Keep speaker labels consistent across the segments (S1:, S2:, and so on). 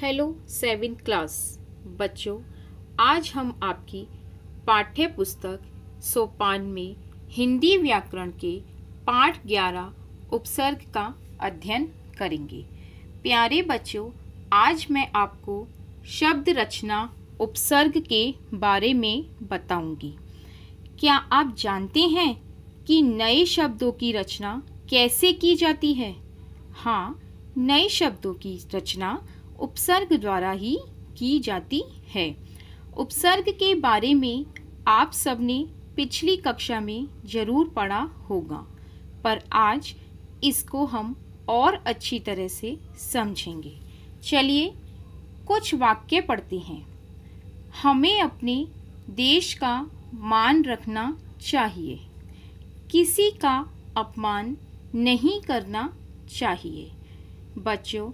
S1: hello seven class बच्चों आज हम आपकी पाठ्य पुस्तक सोपान में हिंदी व्याकरण के पाठ ग्यारह उपसर्ग का अध्ययन करेंगे प्यारे बच्चों आज मैं आपको शब्द रचना उपसर्ग के बारे में बताऊंगी क्या आप जानते हैं कि नए शब्दों की रचना कैसे की जाती है हाँ नए शब्दों की रचना उपसर्ग द्वारा ही की जाती है उपसर्ग के बारे में आप सबने पिछली कक्षा में जरूर पढ़ा होगा पर आज इसको हम और अच्छी तरह से समझेंगे चलिए कुछ वाक्य पढ़ते हैं हमें अपने देश का मान रखना चाहिए किसी का अपमान नहीं करना चाहिए बच्चों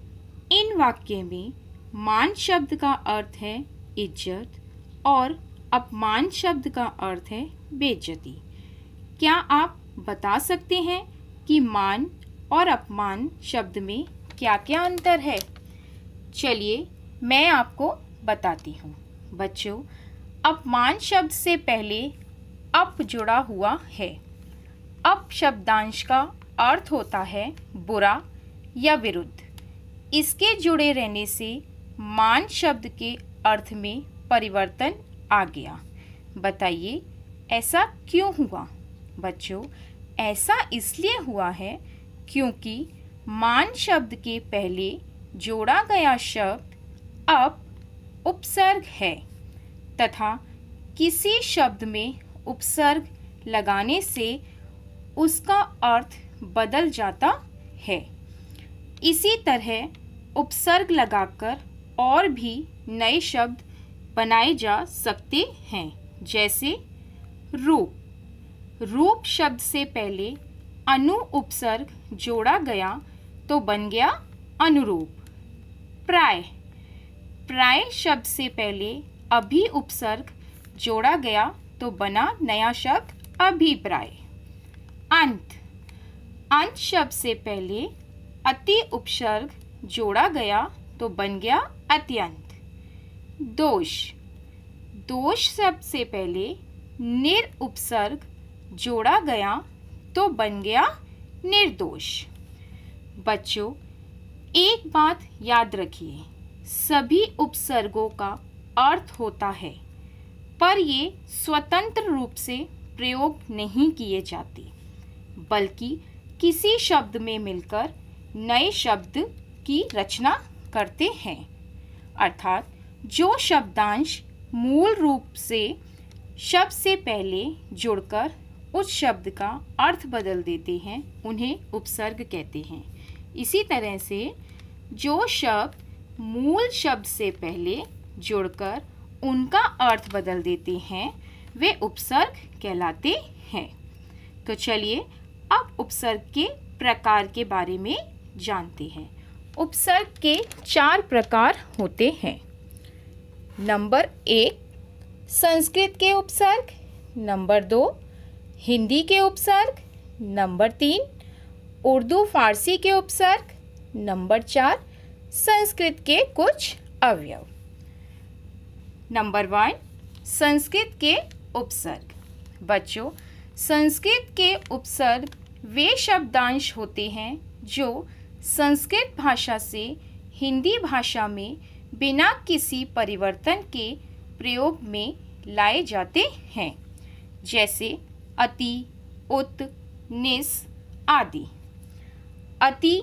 S1: इन वाक्य में मान शब्द का अर्थ है इज्जत और अपमान शब्द का अर्थ है बेज्जती क्या आप बता सकते हैं कि मान और अपमान शब्द में क्या क्या अंतर है चलिए मैं आपको बताती हूँ बच्चों अपमान शब्द से पहले अप जुड़ा हुआ है अप शब्दांश का अर्थ होता है बुरा या विरुद्ध इसके जुड़े रहने से मान शब्द के अर्थ में परिवर्तन आ गया बताइए ऐसा क्यों हुआ बच्चों ऐसा इसलिए हुआ है क्योंकि मान शब्द के पहले जोड़ा गया शब्द अब उपसर्ग है तथा किसी शब्द में उपसर्ग लगाने से उसका अर्थ बदल जाता है इसी तरह उपसर्ग लगाकर और भी नए शब्द बनाए जा सकते हैं जैसे रूप रूप शब्द से पहले अनु उपसर्ग जोड़ा गया तो बन गया अनुरूप प्राय प्राय शब्द से पहले अभी उपसर्ग जोड़ा गया तो बना नया शब्द अभिप्राय अंत अंत शब्द से पहले अति उपसर्ग जोड़ा गया तो बन गया अत्यंत दोष दोष शब्द से पहले निर उपसर्ग जोड़ा गया तो बन गया निर्दोष बच्चों एक बात याद रखिए सभी उपसर्गों का अर्थ होता है पर ये स्वतंत्र रूप से प्रयोग नहीं किए जाते बल्कि किसी शब्द में मिलकर नए शब्द की रचना करते हैं अर्थात जो शब्दांश मूल रूप से शब्द से पहले जुड़कर उस शब्द का अर्थ बदल देते हैं उन्हें उपसर्ग कहते हैं इसी तरह से जो शब्द मूल शब्द से पहले जुड़कर उनका अर्थ बदल देते हैं वे उपसर्ग कहलाते हैं तो चलिए अब उपसर्ग के प्रकार के बारे में जानते हैं उपसर्ग के चार प्रकार होते हैं नंबर एक संस्कृत के उपसर्ग नंबर दो हिंदी के उपसर्ग नंबर तीन उर्दू फारसी के उपसर्ग नंबर चार संस्कृत के कुछ अवयव नंबर वन संस्कृत के उपसर्ग बच्चों संस्कृत के उपसर्ग वे शब्दांश होते हैं जो संस्कृत भाषा से हिंदी भाषा में बिना किसी परिवर्तन के प्रयोग में लाए जाते हैं जैसे अति उत निस आदि अति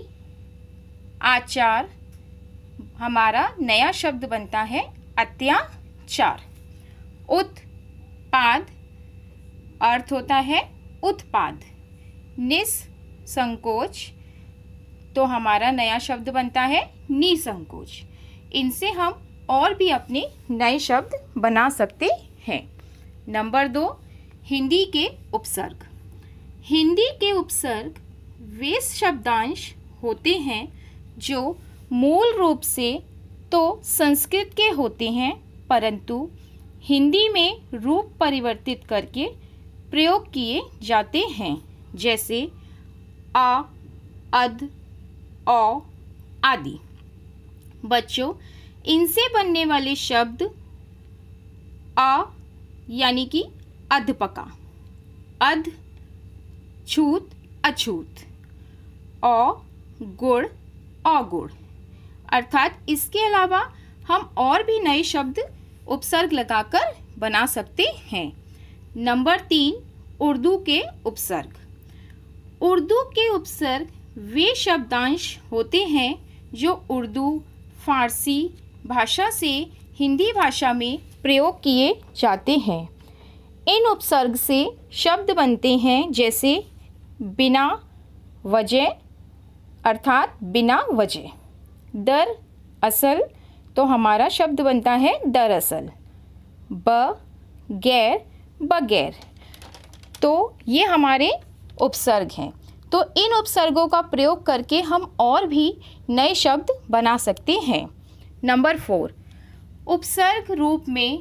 S1: आचार हमारा नया शब्द बनता है अत्याचार उत्पाद अर्थ होता है उत्पाद संकोच तो हमारा नया शब्द बनता है निसंकोच इनसे हम और भी अपने नए शब्द बना सकते हैं नंबर दो हिंदी के उपसर्ग हिंदी के उपसर्ग वे शब्दांश होते हैं जो मूल रूप से तो संस्कृत के होते हैं परंतु हिंदी में रूप परिवर्तित करके प्रयोग किए जाते हैं जैसे आ अध औ आदि बच्चों इनसे बनने वाले शब्द अ यानी कि अधपका अध छूत अछूत अ गुड़ अगुड़ अर्थात इसके अलावा हम और भी नए शब्द उपसर्ग लगाकर बना सकते हैं नंबर तीन उर्दू के उपसर्ग उर्दू के उपसर्ग वे शब्दांश होते हैं जो उर्दू फारसी भाषा से हिंदी भाषा में प्रयोग किए जाते हैं इन उपसर्ग से शब्द बनते हैं जैसे बिना वजह अर्थात बिना वजह दर असल तो हमारा शब्द बनता है दरअसल ब गैर बगैर तो ये हमारे उपसर्ग हैं तो इन उपसर्गों का प्रयोग करके हम और भी नए शब्द बना सकते हैं नंबर फोर उपसर्ग रूप में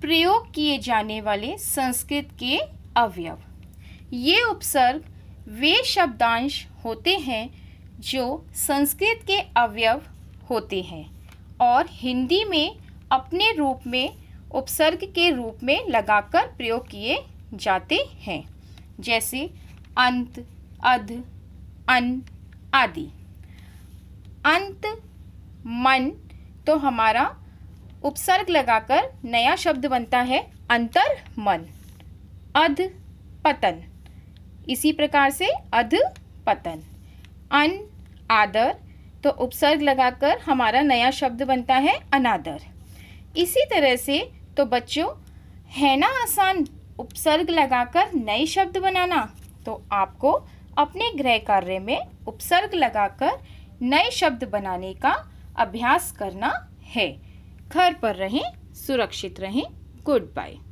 S1: प्रयोग किए जाने वाले संस्कृत के अवयव ये उपसर्ग वे शब्दांश होते हैं जो संस्कृत के अवयव होते हैं और हिंदी में अपने रूप में उपसर्ग के रूप में लगाकर प्रयोग किए जाते हैं जैसे अंत अध अन आदि अंत मन तो हमारा उपसर्ग लगाकर नया शब्द बनता है अंतर मन अध पतन इसी प्रकार से अध पतन अन आदर तो उपसर्ग लगाकर हमारा नया शब्द बनता है अनादर इसी तरह से तो बच्चों है ना आसान उपसर्ग लगाकर नए शब्द बनाना तो आपको अपने गृह कार्य में उपसर्ग लगाकर नए शब्द बनाने का अभ्यास करना है घर पर रहें सुरक्षित रहें गुड बाय